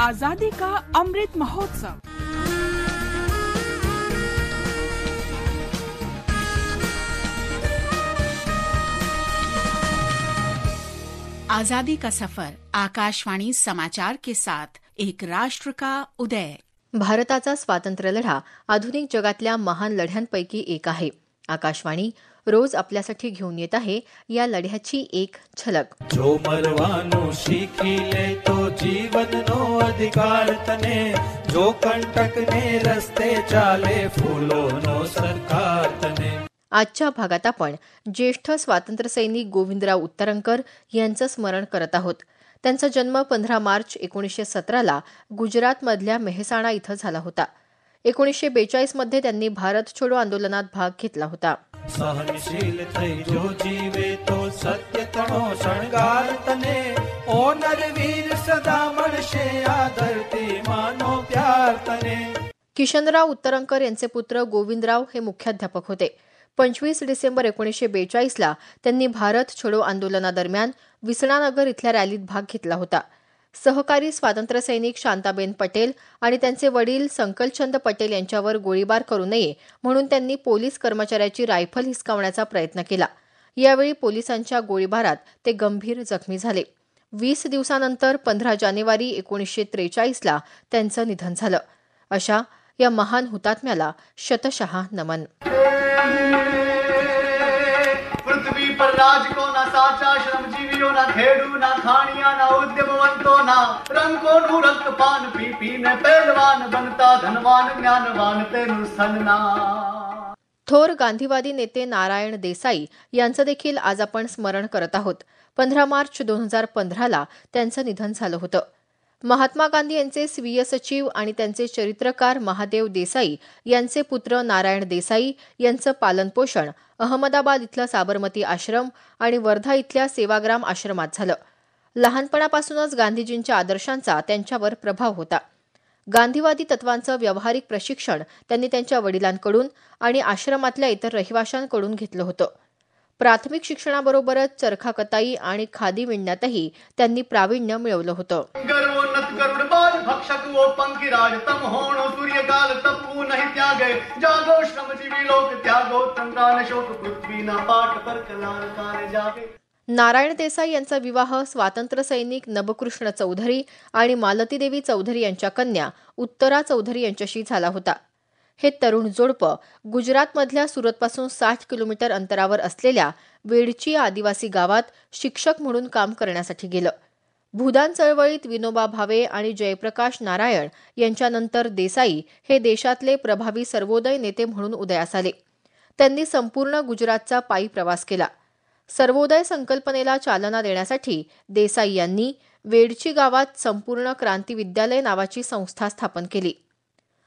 आजादी का अमृत महोत्सव आजादी का सफर आकाशवाणी समाचार के साथ एक राष्ट्र का उदय भारताचा स्वातंत्र्य लढा आधुनिक जगातल्या महान लढ्यांपैकी एक आहे आकाशवाणी रोज आपल्यासाठी घेऊन येत आहे या लढ्याची एक छलक जो मरवानो शिकिले तो जीवन नो अधिकार तने जो कंटक ने रस्ते चाले फुलो नो सरकार तने आजच्या भागात आपण ज्येष्ठ स्वातंत्र्यसैनिक गोविंदराव उत्तरंकर यांचं स्मरण करत आहोत त्यांचा जन्म पंधरा मार्च एकोणीसशे सतराला गुजरातमधल्या मेहसाणा इथं झाला होता एकोणीसशे बेचाळीस मध्ये त्यांनी भारत छोडो आंदोलनात भाग घेतला होता किशनराव उत्तरंकर यांचे पुत्र गोविंदराव हे मुख्याध्यापक होते पंचवीस डिसेंबर एकोणीसशे बेचाळीसला त्यांनी भारत छोडो आंदोलनादरम्यान विसणानगर इथल्या रॅलीत भाग घेतला होता सहकारी स्वातंत्र्यसैनिक शांताबेन पटेल आणि त्यांचे वडील संकलचंद पटेल यांच्यावर गोळीबार करू नये म्हणून त्यांनी पोलीस कर्मचाऱ्याची रायफल हिसकावण्याचा प्रयत्न केला यावेळी पोलिसांच्या गोळीबारात ते गंभीर जखमी झाले वीस दिवसानंतर पंधरा जानेवारी एकोणीसशे त्रेचाळीसला त्यांचं निधन झालं अशा या महान हुतात्म्याला शतशहा नमन पृथ्वी पर राज को पियो ना खेडू ना खानिया ना उद्यमवंतो ना रंगोनू रक्तपान पी पी ने पहलवान बनता धनवान ज्ञानवान तेनु सन्ना थोर गांधीवादी नेते नारायण देसाई यांचं देखील आज आपण स्मरण करत आहोत पंधरा मार्च दोन हजार पंधराला त्यांचं निधन झालं होतं महात्मा गांधी यांचे स्वीय सचिव आणि त्यांचे चरित्रकार महादेव देसाई यांचे पुत्र नारायण देसाई यांचं पालनपोषण अहमदाबाद इथलं साबरमती आश्रम आणि वर्धा इथल्या सेवाग्राम आश्रमात झालं लहानपणापासूनच गांधीजींच्या आदर्शांचा त्यांच्यावर प्रभाव होता गांधीवादी तत्वांचं व्यावहारिक प्रशिक्षण त्यांनी त्यांच्या वडिलांकडून आणि आश्रमातल्या इतर रहिवाशांकडून घेतलं होतं प्राथमिक शिक्षणाबरोबरच चरखा कताई आणि खादी विणण्यातही त्यांनी प्रावीण्य मिळवलं होतं भक्षक सूर्य काल तपू लोक त्यागो शोक पृथ्वी ना पाठ पर नारायण देसाई यांचा विवाह स्वातंत्र्य सैनिक नबकृष्ण चौधरी आणि मालती देवी चौधरी यांच्या कन्या उत्तरा चौधरी यांच्याशी झाला होता हे तरुण जोडपं गुजरातमधल्या सुरतपासून साठ किलोमीटर अंतरावर असलेल्या वेडची आदिवासी गावात शिक्षक म्हणून काम करण्यासाठी गेलं भूदान चळवळीत विनोबा भावे आणि जयप्रकाश नारायण यांच्यानंतर देसाई हे देशातले प्रभावी सर्वोदय नेते म्हणून उदयास आले त्यांनी संपूर्ण गुजरातचा पायी प्रवास केला सर्वोदय संकल्पनेला चालना देण्यासाठी देसाई यांनी वेडची गावात संपूर्ण क्रांती विद्यालय नावाची संस्था स्थापन केली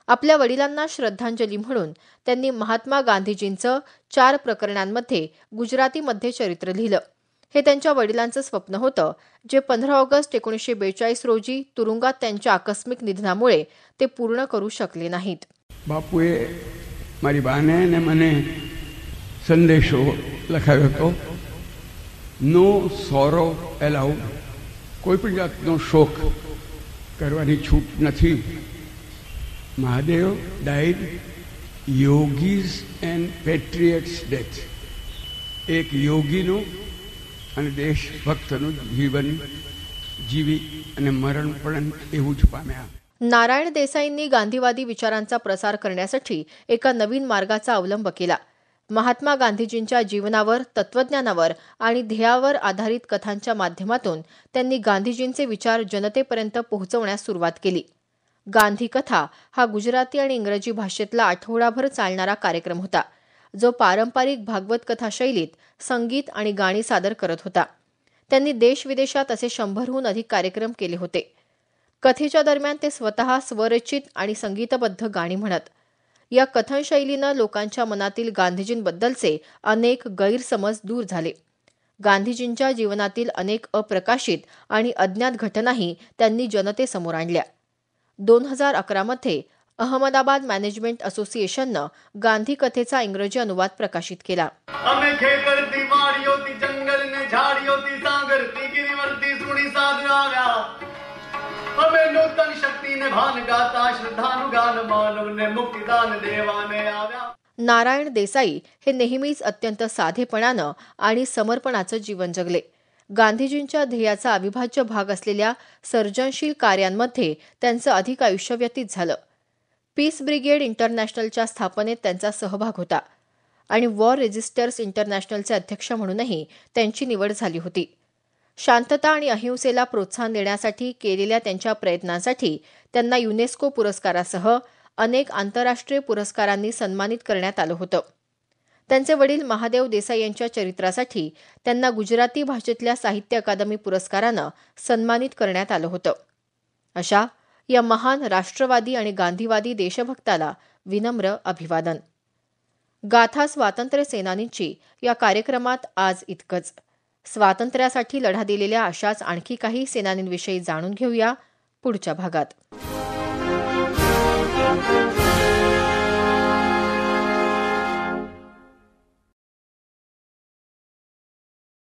आपल्या वडिलांना श्रद्धांजली म्हणून त्यांनी महात्मा गांधीजींचं चार प्रकरणांमध्ये गुजरातीमध्ये चरित्र लिहिलं हे त्यांच्या वडिलांचं स्वप्न होतं जे पंधरा ऑगस्ट एकोणीसशे रोजी तुरुंगात त्यांच्या आकस्मिक निधनामुळे ते पूर्ण करू शकले नाहीत बापूए मारी बाने मने संदेशो लखा तो नो सौरव एलाव कोई भी जात शोक करवानी छूट नहीं Mahadev died yogis and patriots death एक योगी नारायण देसाईंनी गांधीवादी विचारांचा प्रसार करण्यासाठी एका नवीन मार्गाचा अवलंब केला महात्मा गांधीजींच्या जीवनावर तत्वज्ञानावर आणि ध्येयावर आधारित कथांच्या माध्यमातून त्यांनी गांधीजींचे विचार जनतेपर्यंत पोहोचवण्यास सुरुवात केली गांधी कथा हा गुजराती आणि इंग्रजी भाषेतला आठवडाभर चालणारा कार्यक्रम होता जो पारंपरिक भागवत कथा शैलीत संगीत आणि गाणी सादर करत होता त्यांनी देश विदेशात असे शंभरहून अधिक कार्यक्रम केले होते कथेच्या दरम्यान ते स्वतः स्वरचित आणि संगीतबद्ध गाणी म्हणत या कथनशैलीनं लोकांच्या मनातील गांधीजींबद्दलचे अनेक गैरसमज दूर झाले गांधीजींच्या जीवनातील अनेक अप्रकाशित आणि अज्ञात घटनाही त्यांनी जनतेसमोर आणल्या दोन हजार अकरामध्ये अहमदाबाद मॅनेजमेंट असोसिएशननं गांधी कथेचा इंग्रजी अनुवाद प्रकाशित केला नारायण देसाई हे नेहमीच अत्यंत साधेपणानं आणि समर्पणाचं जीवन जगले गांधीजींच्या ध्येयाचा अविभाज्य भाग असलेल्या सर्जनशील कार्यांमध्ये त्यांचं अधिक आयुष्य व्यतीत झालं पीस ब्रिगेड इंटरनॅशनलच्या स्थापनेत त्यांचा सहभाग होता आणि वॉर रेजिस्टर्स इंटरनॅशनलचे अध्यक्ष म्हणूनही त्यांची निवड झाली होती शांतता आणि अहिंसेला प्रोत्साहन देण्यासाठी केलेल्या त्यांच्या प्रयत्नांसाठी त्यांना युनेस्को पुरस्कारासह अनेक आंतरराष्ट्रीय पुरस्कारांनी सन्मानित करण्यात आलं होतं त्यांचे वडील महादेव देसाई यांच्या चरित्रासाठी त्यांना गुजराती भाषेतल्या साहित्य अकादमी पुरस्कारानं सन्मानित करण्यात आलं होतं अशा या महान राष्ट्रवादी आणि गांधीवादी देशभक्ताला विनम्र अभिवादन गाथा स्वातंत्र्य सेनानींची या कार्यक्रमात आज इतकंच स्वातंत्र्यासाठी लढा दिलेल्या अशाच आणखी काही सेनानींविषयी जाणून घेऊया पुढच्या भागात